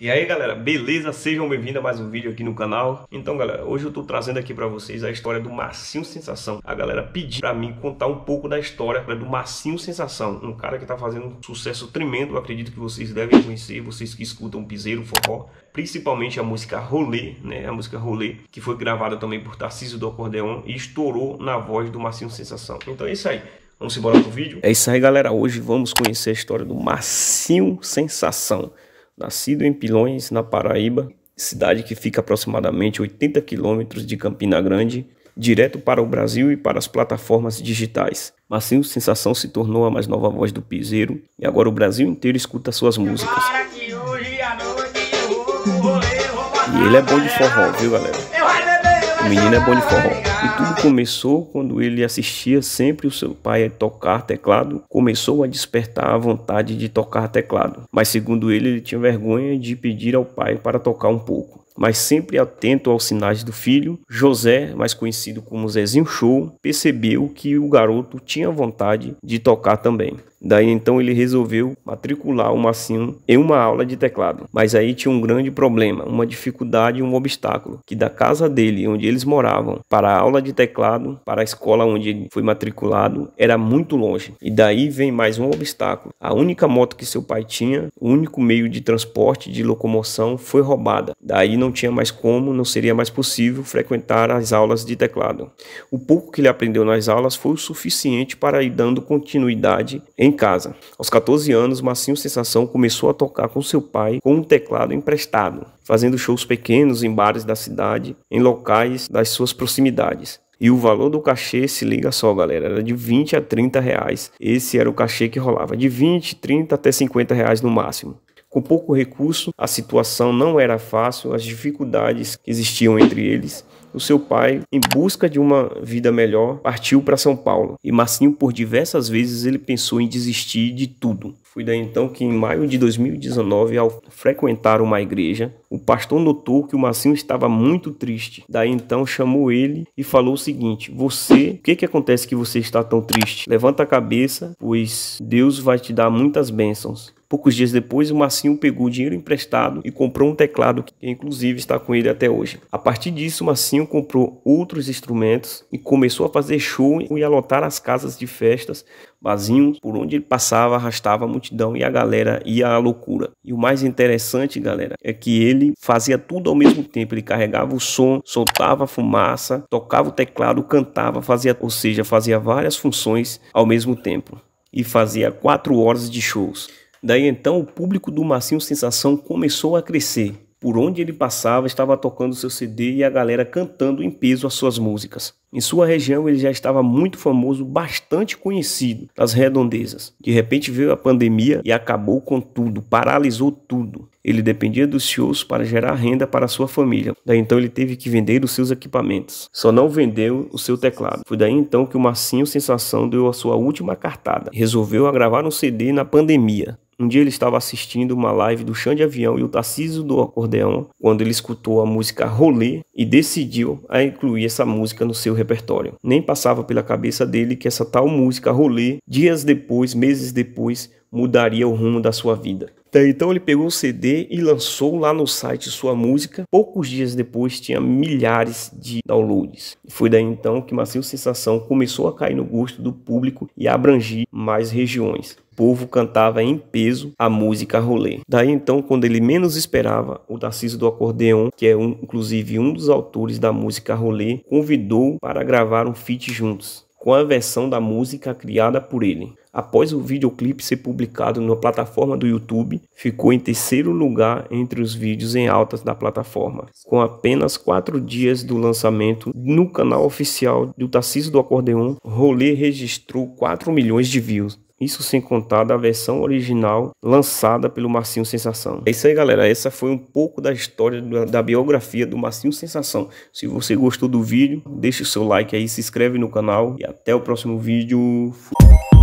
E aí galera, beleza? Sejam bem-vindos a mais um vídeo aqui no canal. Então galera, hoje eu tô trazendo aqui pra vocês a história do Marcinho Sensação. A galera pediu pra mim contar um pouco da história né, do Marcinho Sensação. Um cara que tá fazendo um sucesso tremendo, eu acredito que vocês devem conhecer, vocês que escutam piseiro, forró. Principalmente a música Rolê, né? A música Rolê, que foi gravada também por Tarcísio do Acordeon e estourou na voz do Marcinho Sensação. Então é isso aí. Vamos embora pro vídeo? É isso aí galera, hoje vamos conhecer a história do Marcinho Sensação nascido em Pilões, na Paraíba, cidade que fica aproximadamente 80 quilômetros de Campina Grande, direto para o Brasil e para as plataformas digitais. Marcinho Sensação se tornou a mais nova voz do piseiro e agora o Brasil inteiro escuta suas músicas. E ele é bom de forró, viu galera? O menino é bom de forró. E tudo começou quando ele assistia sempre o seu pai tocar teclado, começou a despertar a vontade de tocar teclado. Mas segundo ele, ele tinha vergonha de pedir ao pai para tocar um pouco mas sempre atento aos sinais do filho, José, mais conhecido como Zezinho Show, percebeu que o garoto tinha vontade de tocar também. Daí então ele resolveu matricular o Massinho em uma aula de teclado. Mas aí tinha um grande problema, uma dificuldade um obstáculo, que da casa dele, onde eles moravam, para a aula de teclado, para a escola onde ele foi matriculado, era muito longe. E daí vem mais um obstáculo. A única moto que seu pai tinha, o único meio de transporte, de locomoção, foi roubada. Daí não tinha mais como, não seria mais possível frequentar as aulas de teclado. O pouco que ele aprendeu nas aulas foi o suficiente para ir dando continuidade em casa. Aos 14 anos, Massinho Sensação começou a tocar com seu pai com um teclado emprestado, fazendo shows pequenos em bares da cidade, em locais das suas proximidades. E o valor do cachê, se liga só, galera, era de 20 a 30 reais. Esse era o cachê que rolava, de 20, 30 até 50 reais no máximo. Com pouco recurso, a situação não era fácil, as dificuldades que existiam entre eles o seu pai, em busca de uma vida melhor, partiu para São Paulo. E Marcinho, por diversas vezes, ele pensou em desistir de tudo. Foi daí então que, em maio de 2019, ao frequentar uma igreja, o pastor notou que o Marcinho estava muito triste. Daí então chamou ele e falou o seguinte: Você, o que, que acontece que você está tão triste? Levanta a cabeça, pois Deus vai te dar muitas bênçãos. Poucos dias depois, o Marcinho pegou o dinheiro emprestado e comprou um teclado que inclusive está com ele até hoje. A partir disso, o Marcinho comprou outros instrumentos e começou a fazer show e a lotar as casas de festas, barzinhos, por onde ele passava, arrastava a multidão e a galera ia à loucura. E o mais interessante, galera, é que ele fazia tudo ao mesmo tempo. Ele carregava o som, soltava a fumaça, tocava o teclado, cantava, fazia, ou seja, fazia várias funções ao mesmo tempo e fazia quatro horas de shows. Daí então o público do Marcinho Sensação começou a crescer. Por onde ele passava, estava tocando seu CD e a galera cantando em peso as suas músicas. Em sua região, ele já estava muito famoso, bastante conhecido nas redondezas. De repente veio a pandemia e acabou com tudo, paralisou tudo. Ele dependia dos shows para gerar renda para sua família. Daí então ele teve que vender os seus equipamentos. Só não vendeu o seu teclado. Foi daí então que o Marcinho Sensação deu a sua última cartada. Resolveu gravar um CD na pandemia. Um dia ele estava assistindo uma live do Chão de Avião e o Tarcísio do Acordeão, quando ele escutou a música Rolê e decidiu a incluir essa música no seu repertório. Nem passava pela cabeça dele que essa tal música Rolê, dias depois, meses depois, mudaria o rumo da sua vida. Então ele pegou o CD e lançou lá no site sua música. Poucos dias depois tinha milhares de downloads. Foi daí então que uma Sensação começou a cair no gosto do público e abrangir mais regiões. O povo cantava em peso a música rolê. Daí então, quando ele menos esperava, o Narciso do Acordeão, que é um, inclusive um dos autores da música rolê, convidou para gravar um feat juntos, com a versão da música criada por ele após o videoclipe ser publicado na plataforma do YouTube, ficou em terceiro lugar entre os vídeos em altas da plataforma, com apenas quatro dias do lançamento no canal oficial do Tarcísio do Acordeon, Rolê registrou 4 milhões de views. Isso sem contar da versão original lançada pelo Marcinho Sensação. É isso aí, galera. Essa foi um pouco da história da, da, biografia do Marcinho Sensação. Se você gostou do vídeo, deixa o seu like aí, se inscreve no canal e até o próximo vídeo. Fui.